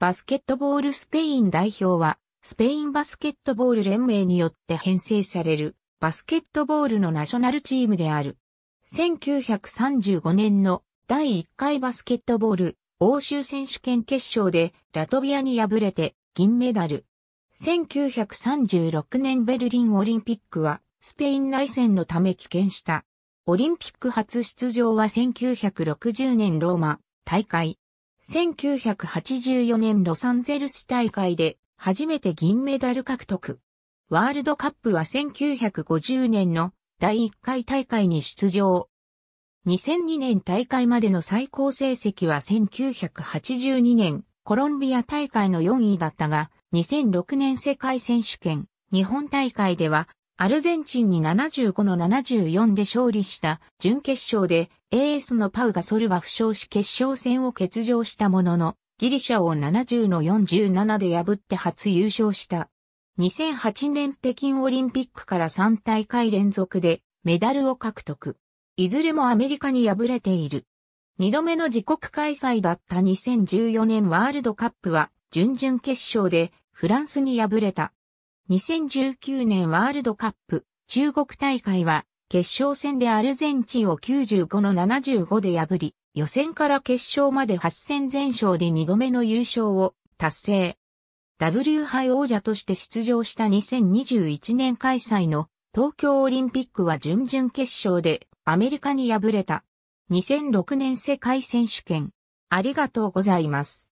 バスケットボールスペイン代表は、スペインバスケットボール連盟によって編成される、バスケットボールのナショナルチームである。1935年の第1回バスケットボール欧州選手権決勝でラトビアに敗れて銀メダル。1936年ベルリンオリンピックはスペイン内戦のため棄権した。オリンピック初出場は1960年ローマ大会。1984年ロサンゼルス大会で初めて銀メダル獲得。ワールドカップは1950年の第1回大会に出場。2002年大会までの最高成績は1982年コロンビア大会の4位だったが、2006年世界選手権日本大会ではアルゼンチンに75の74で勝利した準決勝でエースのパウがソルが負傷し決勝戦を欠場したもののギリシャを70の47で破って初優勝した。2008年北京オリンピックから3大会連続でメダルを獲得。いずれもアメリカに敗れている。2度目の自国開催だった2014年ワールドカップは準々決勝でフランスに敗れた。2019年ワールドカップ中国大会は決勝戦でアルゼンチンを95の75で破り、予選から決勝まで8戦全勝で2度目の優勝を達成。W 杯王者として出場した2021年開催の東京オリンピックは準々決勝でアメリカに敗れた。2006年世界選手権。ありがとうございます。